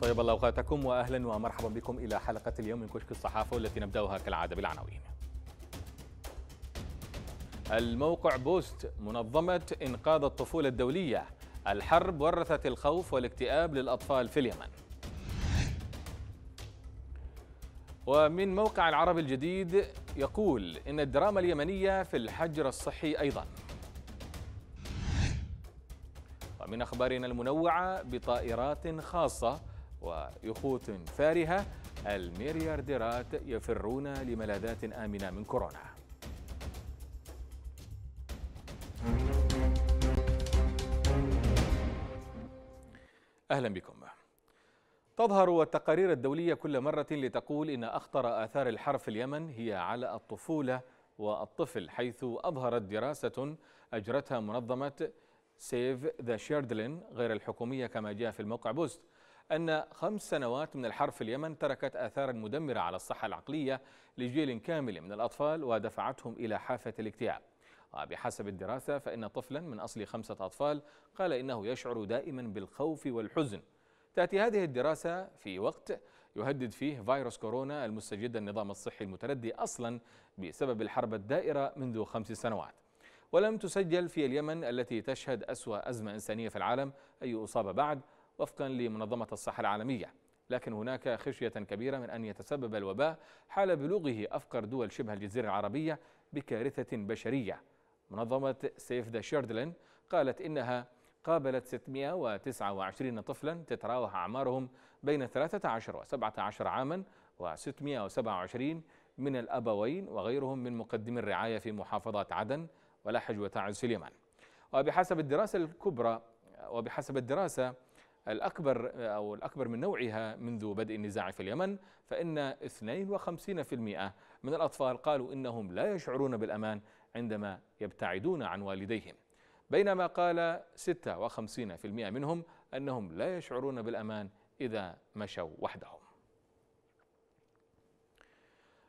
طيب الله اوقاتكم واهلا ومرحبا بكم الى حلقه اليوم من كشك الصحافه والتي نبداها كالعاده بالعناوين. الموقع بوست منظمه انقاذ الطفوله الدوليه الحرب ورثت الخوف والاكتئاب للاطفال في اليمن. ومن موقع العرب الجديد يقول ان الدراما اليمنيه في الحجر الصحي ايضا. ومن اخبارنا المنوعه بطائرات خاصه ويخوت فارهة المليارديرات يفرون لملاذات آمنة من كورونا أهلا بكم تظهر التقارير الدولية كل مرة لتقول إن أخطر آثار الحرب في اليمن هي على الطفولة والطفل حيث أظهرت دراسة أجرتها منظمة سيف ذا شيردلين غير الحكومية كما جاء في الموقع بوست أن خمس سنوات من الحرب في اليمن تركت آثارا مدمرة على الصحة العقلية لجيل كامل من الأطفال ودفعتهم إلى حافة الاكتئاب وبحسب الدراسة فإن طفلا من أصل خمسة أطفال قال إنه يشعر دائما بالخوف والحزن تأتي هذه الدراسة في وقت يهدد فيه فيروس كورونا المستجد النظام الصحي المتردي أصلا بسبب الحرب الدائرة منذ خمس سنوات ولم تسجل في اليمن التي تشهد أسوأ أزمة إنسانية في العالم أي أصابة بعد وفقا لمنظمة الصحة العالمية لكن هناك خشية كبيرة من أن يتسبب الوباء حال بلوغه أفقر دول شبه الجزيرة العربية بكارثة بشرية منظمة سيف ذا شيردلين قالت إنها قابلت 629 طفلا تتراوح أعمارهم بين 13 و 17 عاما و627 من الأبوين وغيرهم من مقدمي الرعاية في محافظات عدن ولحج وتعز سليمان وبحسب الدراسة الكبرى وبحسب الدراسة الأكبر أو الأكبر من نوعها منذ بدء النزاع في اليمن فإن 52% من الأطفال قالوا إنهم لا يشعرون بالأمان عندما يبتعدون عن والديهم بينما قال 56% منهم أنهم لا يشعرون بالأمان إذا مشوا وحدهم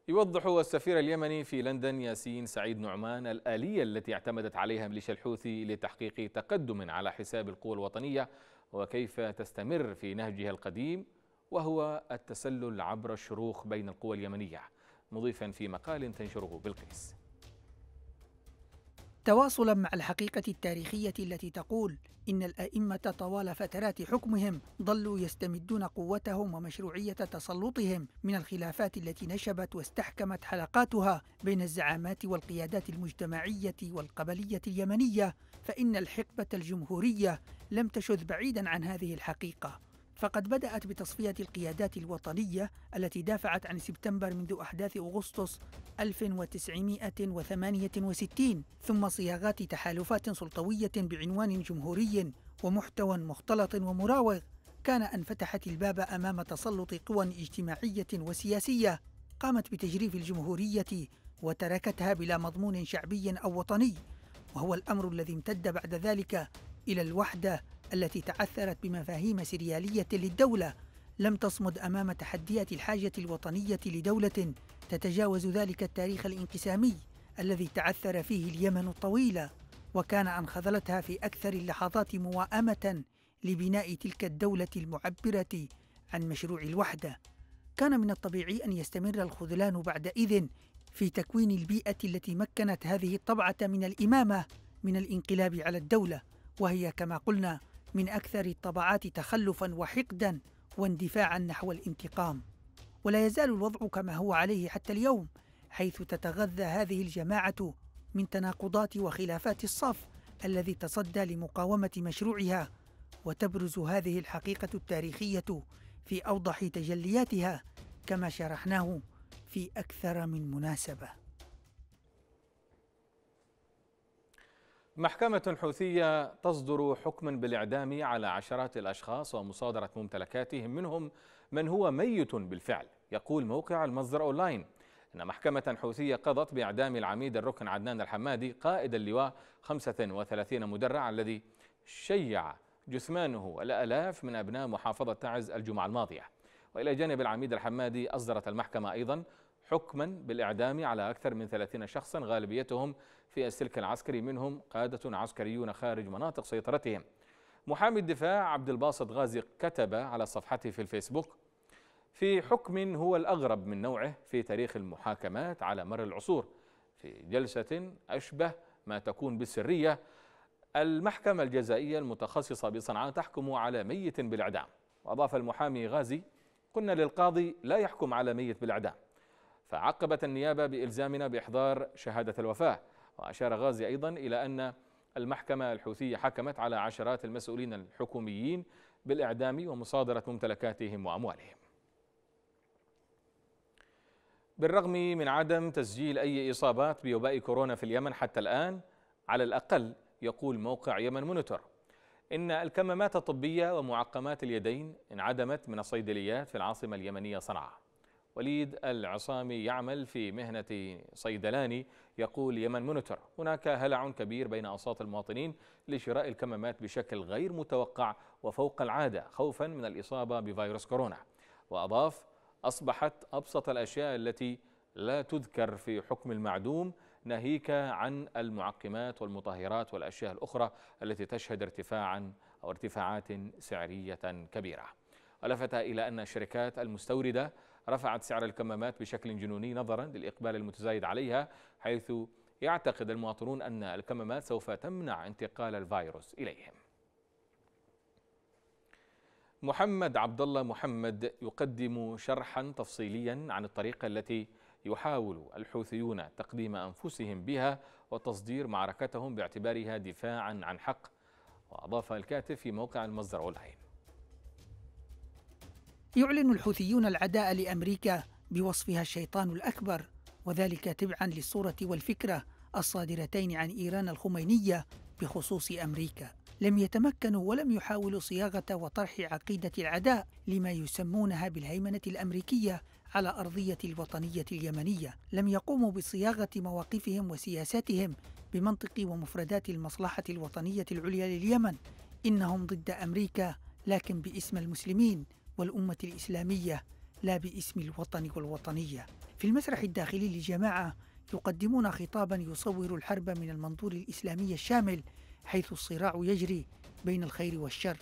يوضح السفير اليمني في لندن ياسين سعيد نعمان الآلية التي اعتمدت عليها ميليشيا الحوثي لتحقيق تقدم على حساب القوى الوطنية وكيف تستمر في نهجها القديم وهو التسلل عبر الشروخ بين القوى اليمنية مضيفا في مقال تنشره بلقيس تواصلا مع الحقيقة التاريخية التي تقول إن الأئمة طوال فترات حكمهم ظلوا يستمدون قوتهم ومشروعية تسلطهم من الخلافات التي نشبت واستحكمت حلقاتها بين الزعامات والقيادات المجتمعية والقبلية اليمنية فإن الحقبة الجمهورية لم تشذ بعيدا عن هذه الحقيقة فقد بدأت بتصفية القيادات الوطنية التي دافعت عن سبتمبر منذ أحداث أغسطس 1968 ثم صياغات تحالفات سلطوية بعنوان جمهوري ومحتوى مختلط ومراوغ كان أن فتحت الباب أمام تسلط قوى اجتماعية وسياسية قامت بتجريف الجمهورية وتركتها بلا مضمون شعبي أو وطني وهو الأمر الذي امتد بعد ذلك إلى الوحدة التي تعثرت بمفاهيم سرياليه للدوله لم تصمد امام تحديات الحاجه الوطنيه لدوله تتجاوز ذلك التاريخ الانقسامي الذي تعثر فيه اليمن الطويله وكان ان خذلتها في اكثر اللحظات مواءمة لبناء تلك الدوله المعبره عن مشروع الوحده كان من الطبيعي ان يستمر الخذلان بعدئذ في تكوين البيئه التي مكنت هذه الطبعه من الامامه من الانقلاب على الدوله وهي كما قلنا من أكثر الطبعات تخلفا وحقدا واندفاعا نحو الانتقام ولا يزال الوضع كما هو عليه حتى اليوم حيث تتغذى هذه الجماعة من تناقضات وخلافات الصف الذي تصدى لمقاومة مشروعها وتبرز هذه الحقيقة التاريخية في أوضح تجلياتها كما شرحناه في أكثر من مناسبة محكمة حوثية تصدر حكما بالإعدام على عشرات الأشخاص ومصادرة ممتلكاتهم منهم من هو ميت بالفعل يقول موقع المصدر أونلاين أن محكمة حوثية قضت بإعدام العميد الركن عدنان الحمادي قائد اللواء 35 مدرع الذي شيع جثمانه الآلاف من أبناء محافظة تعز الجمعة الماضية وإلى جانب العميد الحمادي أصدرت المحكمة أيضا حكما بالإعدام على أكثر من 30 شخصا غالبيتهم في السلك العسكري منهم قادة عسكريون خارج مناطق سيطرتهم محامي الدفاع عبد الباسط غازي كتب على صفحته في الفيسبوك في حكم هو الأغرب من نوعه في تاريخ المحاكمات على مر العصور في جلسة أشبه ما تكون بالسرية المحكمة الجزائية المتخصصة بصنعاء تحكم على ميت بالإعدام وأضاف المحامي غازي قلنا للقاضي لا يحكم على ميت بالإعدام فعقبت النيابة بإلزامنا بإحضار شهادة الوفاة وأشار غازي أيضا إلى أن المحكمة الحوثية حكمت على عشرات المسؤولين الحكوميين بالإعدام ومصادرة ممتلكاتهم وأموالهم بالرغم من عدم تسجيل أي إصابات بوباء كورونا في اليمن حتى الآن على الأقل يقول موقع يمن مونيتور إن الكمامات الطبية ومعقمات اليدين انعدمت من الصيدليات في العاصمة اليمنية صنعاء وليد العصامي يعمل في مهنة صيدلاني يقول يمن مونيتور هناك هلع كبير بين أوساط المواطنين لشراء الكمامات بشكل غير متوقع وفوق العادة خوفا من الإصابة بفيروس كورونا وأضاف أصبحت أبسط الأشياء التي لا تذكر في حكم المعدوم ناهيك عن المعقمات والمطهرات والأشياء الأخرى التي تشهد ارتفاعا أو ارتفاعات سعرية كبيرة ألفت إلى أن الشركات المستوردة رفعت سعر الكمامات بشكل جنوني نظرا للإقبال المتزايد عليها حيث يعتقد المواطنون أن الكمامات سوف تمنع انتقال الفيروس إليهم محمد عبد الله محمد يقدم شرحا تفصيليا عن الطريقة التي يحاول الحوثيون تقديم أنفسهم بها وتصدير معركتهم باعتبارها دفاعا عن حق وأضاف الكاتب في موقع المصدر والعين يعلن الحوثيون العداء لامريكا بوصفها الشيطان الاكبر وذلك تبعا للصوره والفكره الصادرتين عن ايران الخمينيه بخصوص امريكا لم يتمكنوا ولم يحاولوا صياغه وطرح عقيده العداء لما يسمونها بالهيمنه الامريكيه على ارضيه الوطنيه اليمنيه لم يقوموا بصياغه مواقفهم وسياساتهم بمنطق ومفردات المصلحه الوطنيه العليا لليمن انهم ضد امريكا لكن باسم المسلمين والأمة الإسلامية لا باسم الوطن والوطنية في المسرح الداخلي للجماعة يقدمون خطابا يصور الحرب من المنظور الإسلامي الشامل حيث الصراع يجري بين الخير والشر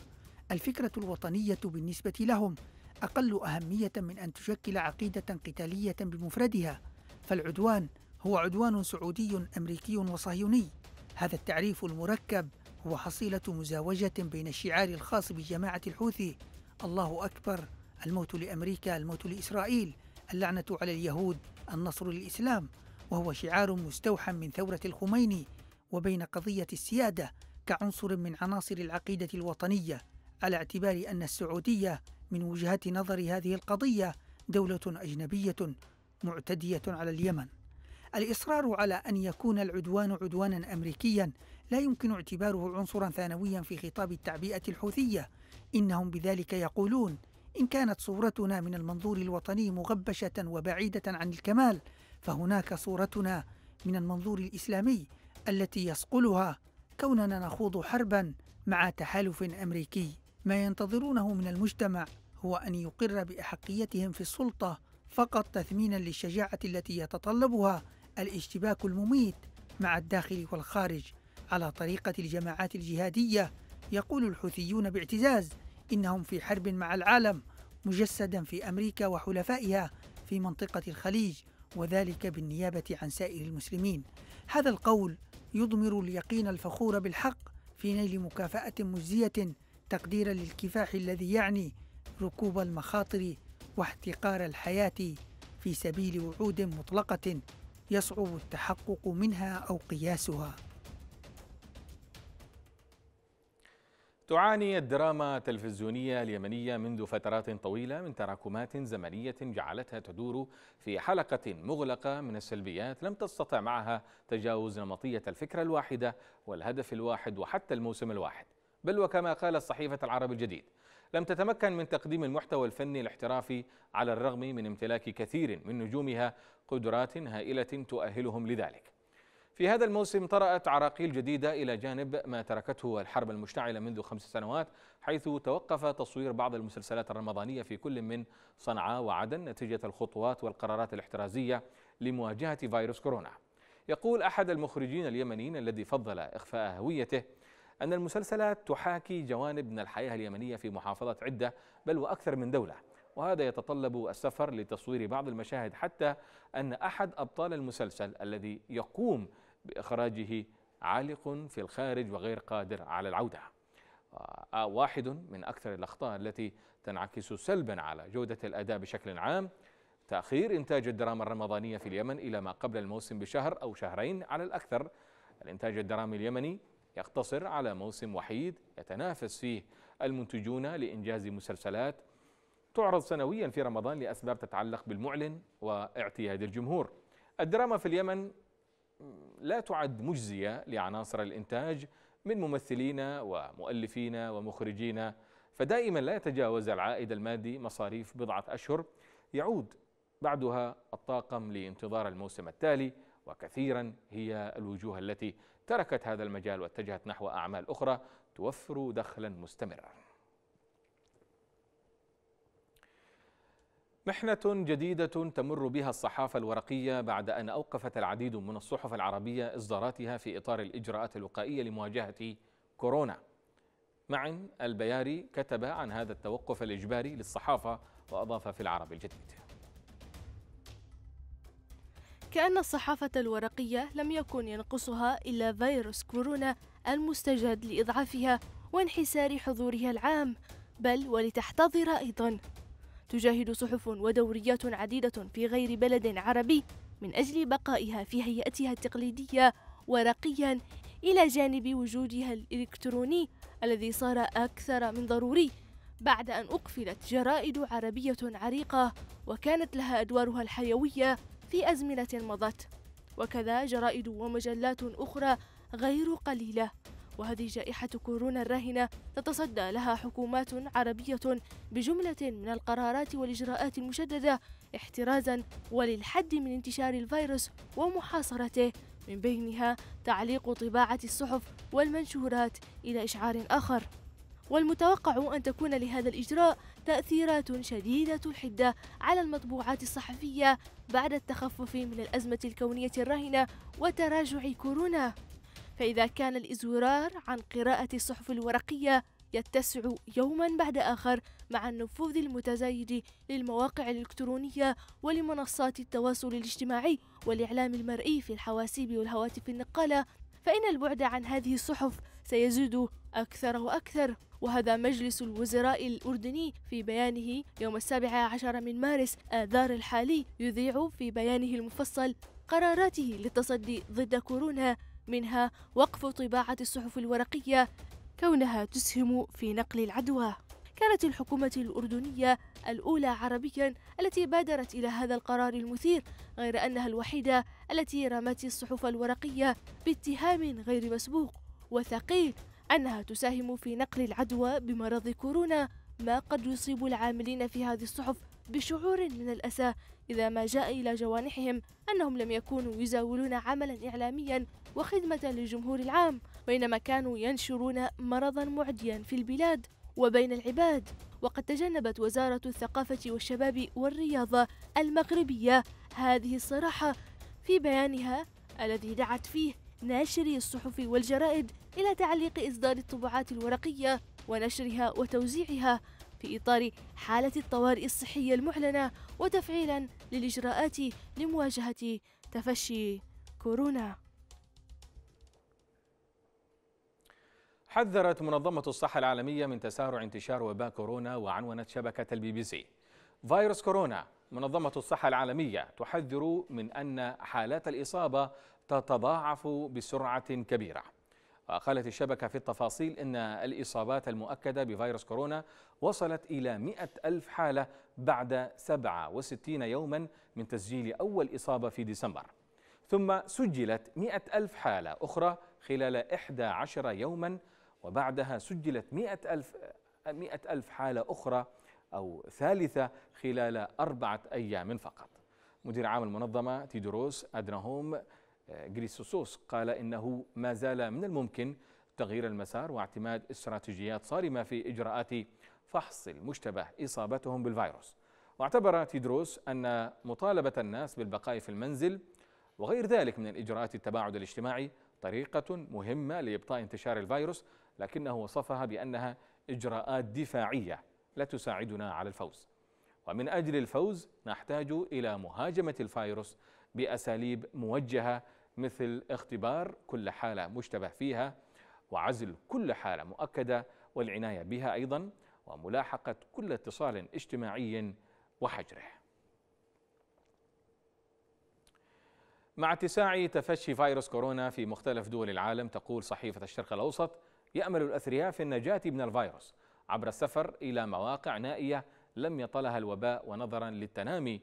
الفكرة الوطنية بالنسبة لهم أقل أهمية من أن تشكل عقيدة قتالية بمفردها فالعدوان هو عدوان سعودي أمريكي وصهيوني هذا التعريف المركب هو حصيلة مزاوجة بين الشعار الخاص بجماعة الحوثي الله أكبر الموت لأمريكا الموت لإسرائيل اللعنة على اليهود النصر للإسلام وهو شعار مستوحى من ثورة الخميني وبين قضية السيادة كعنصر من عناصر العقيدة الوطنية على اعتبار أن السعودية من وجهة نظر هذه القضية دولة أجنبية معتدية على اليمن الإصرار على أن يكون العدوان عدوانا أمريكيا لا يمكن اعتباره عنصرا ثانويا في خطاب التعبئة الحوثية إنهم بذلك يقولون إن كانت صورتنا من المنظور الوطني مغبشة وبعيدة عن الكمال فهناك صورتنا من المنظور الإسلامي التي يصقلها كوننا نخوض حربا مع تحالف أمريكي ما ينتظرونه من المجتمع هو أن يقر بأحقيتهم في السلطة فقط تثمينا للشجاعة التي يتطلبها الاشتباك المميت مع الداخل والخارج على طريقة الجماعات الجهادية يقول الحوثيون باعتزاز إنهم في حرب مع العالم مجسدا في أمريكا وحلفائها في منطقة الخليج وذلك بالنيابة عن سائر المسلمين هذا القول يضمر اليقين الفخور بالحق في نيل مكافأة مجزية تقديرا للكفاح الذي يعني ركوب المخاطر واحتقار الحياة في سبيل وعود مطلقة يصعب التحقق منها أو قياسها تعاني الدراما التلفزيونية اليمنية منذ فترات طويلة من تراكمات زمنية جعلتها تدور في حلقة مغلقة من السلبيات لم تستطع معها تجاوز نمطية الفكرة الواحدة والهدف الواحد وحتى الموسم الواحد بل وكما قالت صحيفة العرب الجديد لم تتمكن من تقديم المحتوى الفني الاحترافي على الرغم من امتلاك كثير من نجومها قدرات هائلة تؤهلهم لذلك في هذا الموسم طرأت عراقيل جديدة إلى جانب ما تركته الحرب المشتعلة منذ خمس سنوات حيث توقف تصوير بعض المسلسلات الرمضانية في كل من صنعاء وعدن نتيجة الخطوات والقرارات الاحترازية لمواجهة فيروس كورونا يقول أحد المخرجين اليمنيين الذي فضل إخفاء هويته أن المسلسلات تحاكي جوانب من الحياة اليمنية في محافظة عدة بل وأكثر من دولة وهذا يتطلب السفر لتصوير بعض المشاهد حتى أن أحد أبطال المسلسل الذي يقوم بإخراجه عالق في الخارج وغير قادر على العودة آه، آه، واحد من أكثر الأخطاء التي تنعكس سلبا على جودة الأداء بشكل عام تأخير إنتاج الدراما الرمضانية في اليمن إلى ما قبل الموسم بشهر أو شهرين على الأكثر الإنتاج الدرامي اليمني يقتصر على موسم وحيد يتنافس فيه المنتجون لإنجاز مسلسلات تعرض سنويا في رمضان لأسباب تتعلق بالمعلن واعتياد الجمهور الدراما في اليمن لا تعد مجزية لعناصر الإنتاج من ممثلين ومؤلفين ومخرجين فدائما لا يتجاوز العائد المادي مصاريف بضعة أشهر يعود بعدها الطاقم لانتظار الموسم التالي وكثيرا هي الوجوه التي تركت هذا المجال واتجهت نحو أعمال أخرى توفر دخلا مستمرا محنة جديدة تمر بها الصحافة الورقية بعد أن أوقفت العديد من الصحف العربية إصداراتها في إطار الإجراءات الوقائية لمواجهة كورونا معن البياري كتب عن هذا التوقف الإجباري للصحافة وأضاف في العرب الجديد كأن الصحافة الورقية لم يكن ينقصها إلا فيروس كورونا المستجد لإضعافها وانحسار حضورها العام بل ولتحتضر أيضا تجاهد صحف ودوريات عديدة في غير بلد عربي من أجل بقائها في هيئتها التقليدية ورقيا إلى جانب وجودها الإلكتروني الذي صار أكثر من ضروري بعد أن أقفلت جرائد عربية عريقة وكانت لها أدوارها الحيوية في أزمنة مضت وكذا جرائد ومجلات أخرى غير قليلة وهذه جائحة كورونا الراهنة تتصدى لها حكومات عربية بجملة من القرارات والإجراءات المشددة احترازا وللحد من انتشار الفيروس ومحاصرته من بينها تعليق طباعة الصحف والمنشورات إلى إشعار آخر والمتوقع أن تكون لهذا الإجراء تأثيرات شديدة الحدة على المطبوعات الصحفية بعد التخفف من الأزمة الكونية الراهنة وتراجع كورونا فإذا كان الإزورار عن قراءة الصحف الورقية يتسع يوما بعد آخر مع النفوذ المتزايد للمواقع الإلكترونية ولمنصات التواصل الاجتماعي والإعلام المرئي في الحواسيب والهواتف النقالة فإن البعد عن هذه الصحف سيزيد أكثر وأكثر وهذا مجلس الوزراء الأردني في بيانه يوم السابع عشر من مارس آذار الحالي يذيع في بيانه المفصل قراراته للتصدي ضد كورونا منها وقف طباعة الصحف الورقية كونها تسهم في نقل العدوى كانت الحكومة الأردنية الأولى عربيا التي بادرت إلى هذا القرار المثير غير أنها الوحيدة التي رمت الصحف الورقية باتهام غير مسبوق وثقيل أنها تساهم في نقل العدوى بمرض كورونا ما قد يصيب العاملين في هذه الصحف بشعور من الأسى إذا ما جاء إلى جوانحهم أنهم لم يكونوا يزاولون عملا إعلاميا وخدمة للجمهور العام بينما كانوا ينشرون مرضا معديا في البلاد وبين العباد وقد تجنبت وزارة الثقافة والشباب والرياضة المغربية هذه الصراحة في بيانها الذي دعت فيه ناشري الصحف والجرائد إلى تعليق إصدار الطبعات الورقية ونشرها وتوزيعها في إطار حالة الطوارئ الصحية المعلنة وتفعيلا للإجراءات لمواجهة تفشي كورونا حذرت منظمة الصحة العالمية من تسارع انتشار وباء كورونا وعنونت شبكة البي بي سي فيروس كورونا منظمة الصحة العالمية تحذر من أن حالات الإصابة تتضاعف بسرعة كبيرة وقالت الشبكة في التفاصيل أن الإصابات المؤكدة بفيروس كورونا وصلت إلى 100 ألف حالة بعد 67 يوما من تسجيل أول إصابة في ديسمبر ثم سجلت 100 ألف حالة أخرى خلال 11 يوما وبعدها سجلت مئة ألف, مئة ألف حالة أخرى أو ثالثة خلال أربعة أيام فقط مدير عام المنظمة تيدروس أدنهوم جريسوسوس آه، قال إنه ما زال من الممكن تغيير المسار واعتماد استراتيجيات صارمة في إجراءات فحص المشتبه إصابتهم بالفيروس واعتبر تيدروس أن مطالبة الناس بالبقاء في المنزل وغير ذلك من الإجراءات التباعد الاجتماعي طريقة مهمة لإبطاء انتشار الفيروس لكنه وصفها بأنها إجراءات دفاعية لا تساعدنا على الفوز ومن أجل الفوز نحتاج إلى مهاجمة الفيروس بأساليب موجهة مثل اختبار كل حالة مشتبه فيها وعزل كل حالة مؤكدة والعناية بها أيضا وملاحقة كل اتصال اجتماعي وحجره مع اتساع تفشي فيروس كورونا في مختلف دول العالم تقول صحيفة الشرق الأوسط يأمل الأثرياء في النجاة من الفيروس عبر السفر إلى مواقع نائية لم يطلها الوباء ونظرا للتنامي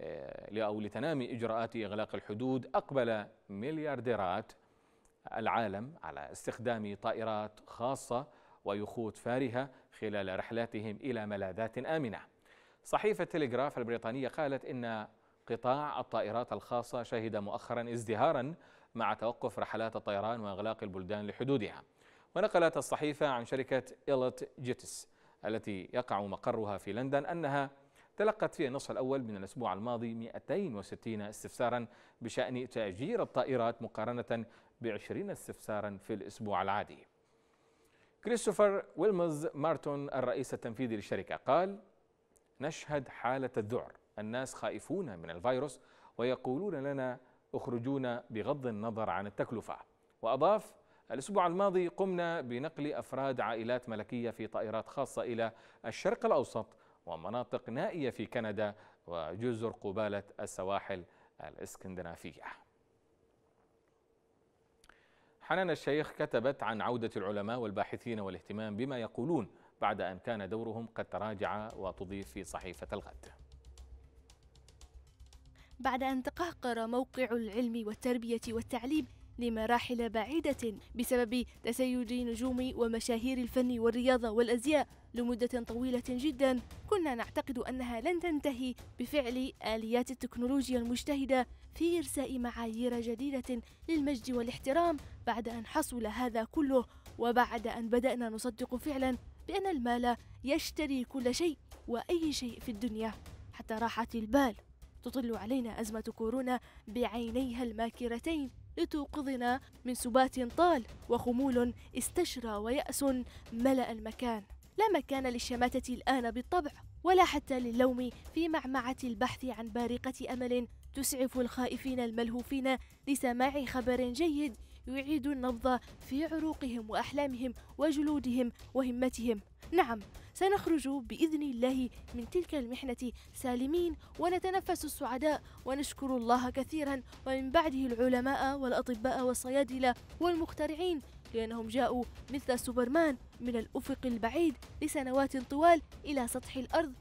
آه، أو لتنامي إجراءات إغلاق الحدود أقبل مليارديرات العالم على استخدام طائرات خاصة ويخوت فارهة خلال رحلاتهم إلى ملاذات آمنة صحيفة تلغراف البريطانية قالت إن قطاع الطائرات الخاصة شهد مؤخرا ازدهارا مع توقف رحلات الطيران وإغلاق البلدان لحدودها ونقلت الصحيفة عن شركة إيلت جيتس التي يقع مقرها في لندن أنها تلقت في النصف الأول من الأسبوع الماضي 260 استفسارا بشأن تأجير الطائرات مقارنة ب 20 استفسارا في الأسبوع العادي كريستوفر ويلمز مارتون الرئيس التنفيذي للشركة قال نشهد حالة الذعر الناس خائفون من الفيروس ويقولون لنا اخرجونا بغض النظر عن التكلفة وأضاف الأسبوع الماضي قمنا بنقل أفراد عائلات ملكية في طائرات خاصة إلى الشرق الأوسط ومناطق نائية في كندا وجزر قبالة السواحل الإسكندنافية حنان الشيخ كتبت عن عودة العلماء والباحثين والاهتمام بما يقولون بعد أن كان دورهم قد تراجع وتضيف في صحيفة الغد بعد أن تقهقر موقع العلم والتربية والتعليم لمراحل بعيدة بسبب تسيج نجوم ومشاهير الفن والرياضة والأزياء لمدة طويلة جدا كنا نعتقد أنها لن تنتهي بفعل آليات التكنولوجيا المجتهدة في إرساء معايير جديدة للمجد والاحترام بعد أن حصل هذا كله وبعد أن بدأنا نصدق فعلا بأن المال يشتري كل شيء وأي شيء في الدنيا حتى راحة البال تطل علينا أزمة كورونا بعينيها الماكرتين لتوقظنا من سبات طال وخمول استشرى ويأس ملأ المكان لا مكان للشماتة الآن بالطبع ولا حتى للوم في معمعة البحث عن بارقة أمل تسعف الخائفين الملهوفين لسماع خبر جيد يعيدوا النبض في عروقهم وأحلامهم وجلودهم وهمتهم نعم سنخرج باذن الله من تلك المحنه سالمين ونتنفس السعداء ونشكر الله كثيرا ومن بعده العلماء والاطباء والصيادله والمخترعين لانهم جاءوا مثل سوبرمان من الافق البعيد لسنوات طوال الى سطح الارض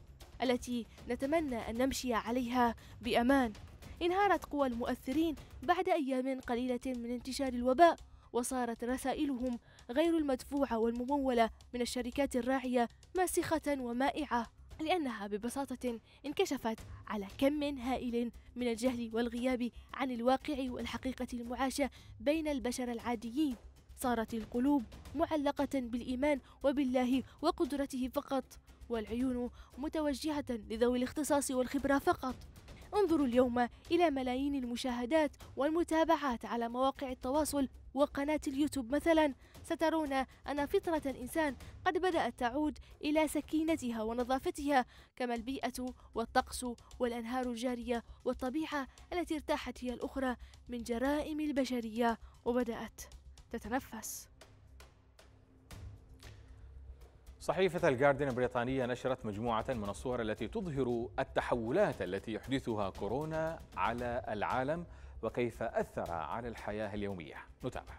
التي نتمنى ان نمشي عليها بامان انهارت قوى المؤثرين بعد أيام قليلة من انتشار الوباء وصارت رسائلهم غير المدفوعة والممولة من الشركات الراعية ماسخة ومائعة لأنها ببساطة انكشفت على كم هائل من الجهل والغياب عن الواقع والحقيقة المعاشة بين البشر العاديين صارت القلوب معلقة بالإيمان وبالله وقدرته فقط والعيون متوجهة لذوي الاختصاص والخبرة فقط انظروا اليوم إلى ملايين المشاهدات والمتابعات على مواقع التواصل وقناة اليوتيوب مثلا سترون أن فطرة الإنسان قد بدأت تعود إلى سكينتها ونظافتها كما البيئة والطقس والأنهار الجارية والطبيعة التي ارتاحت هي الأخرى من جرائم البشرية وبدأت تتنفس صحيفة الجاردن البريطانية نشرت مجموعة من الصور التي تظهر التحولات التي يحدثها كورونا على العالم وكيف أثر على الحياة اليومية نتابع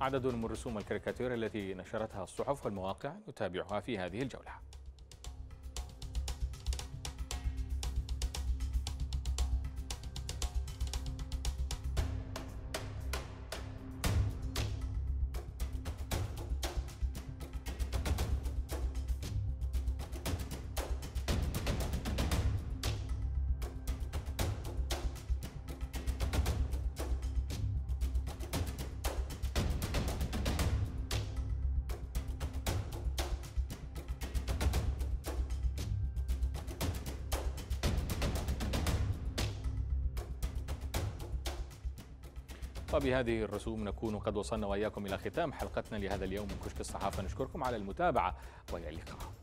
عدد من رسوم الكاريكاتير التي نشرتها الصحف والمواقع نتابعها في هذه الجولة وبهذه الرسوم نكون قد وصلنا وإياكم إلى ختام حلقتنا لهذا اليوم من كشك الصحافة نشكركم على المتابعة وإلى اللقاء